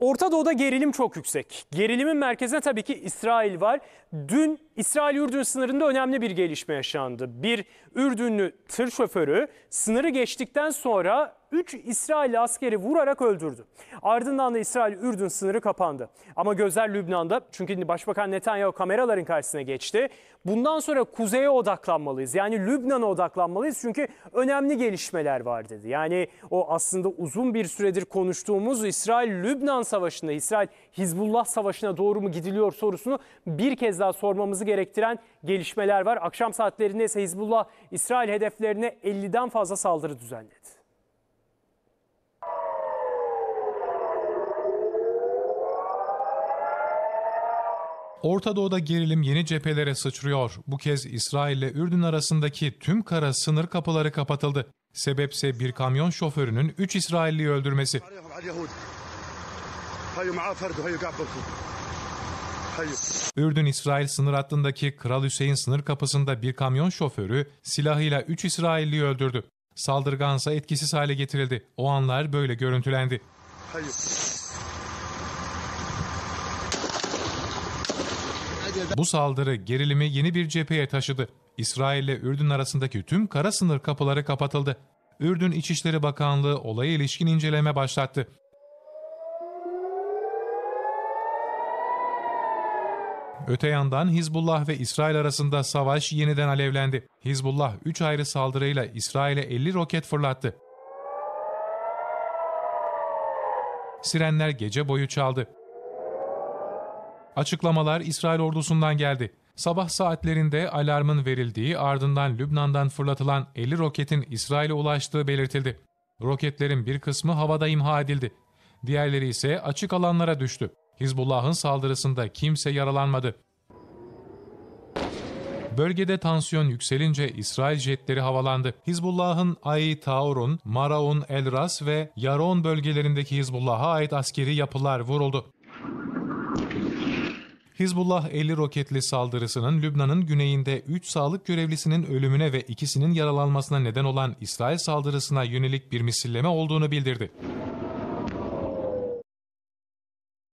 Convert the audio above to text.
Orta Doğu'da gerilim çok yüksek. Gerilimin merkezine tabii ki İsrail var. Dün İsrail-Ürdün sınırında önemli bir gelişme yaşandı. Bir Ürdünlü tır şoförü sınırı geçtikten sonra 3 İsrail askeri vurarak öldürdü. Ardından da İsrail-Ürdün sınırı kapandı. Ama gözler Lübnan'da çünkü Başbakan Netanyahu kameraların karşısına geçti. Bundan sonra kuzeye odaklanmalıyız. Yani Lübnan'a odaklanmalıyız çünkü önemli gelişmeler var dedi. Yani o aslında uzun bir süredir konuştuğumuz İsrail-Lübnan savaşında, İsrail-Hizbullah savaşına doğru mu gidiliyor sorusunu bir kez daha sormamızı gerektiren gelişmeler var. Akşam saatlerinde ise Hizbullah İsrail hedeflerine 50'den fazla saldırı düzenledi. Orta Doğu'da gerilim yeni cephelere sıçrıyor. Bu kez İsrail ile Ürdün arasındaki tüm kara sınır kapıları kapatıldı. Sebepse bir kamyon şoförünün 3 İsrailliyi öldürmesi. Ürdün-İsrail sınır hattındaki Kral Hüseyin sınır kapısında bir kamyon şoförü silahıyla 3 İsrailliyi öldürdü. Saldırgansa etkisiz hale getirildi. O anlar böyle görüntülendi. Hayır. Bu saldırı gerilimi yeni bir cepheye taşıdı. İsrail ile Ürdün arasındaki tüm kara sınır kapıları kapatıldı. Ürdün İçişleri Bakanlığı olaya ilişkin inceleme başlattı. Öte yandan Hizbullah ve İsrail arasında savaş yeniden alevlendi. Hizbullah 3 ayrı saldırıyla İsrail'e 50 roket fırlattı. Sirenler gece boyu çaldı. Açıklamalar İsrail ordusundan geldi. Sabah saatlerinde alarmın verildiği ardından Lübnan'dan fırlatılan 50 roketin İsrail'e ulaştığı belirtildi. Roketlerin bir kısmı havada imha edildi. Diğerleri ise açık alanlara düştü. Hizbullah'ın saldırısında kimse yaralanmadı. Bölgede tansiyon yükselince İsrail jetleri havalandı. Hizbullah'ın Ay Taurun, Maraun El Ras ve Yaron bölgelerindeki Hizbullah'a ait askeri yapılar vuruldu. Hizbullah 50 roketli saldırısının Lübnan'ın güneyinde 3 sağlık görevlisinin ölümüne ve ikisinin yaralanmasına neden olan İsrail saldırısına yönelik bir misilleme olduğunu bildirdi.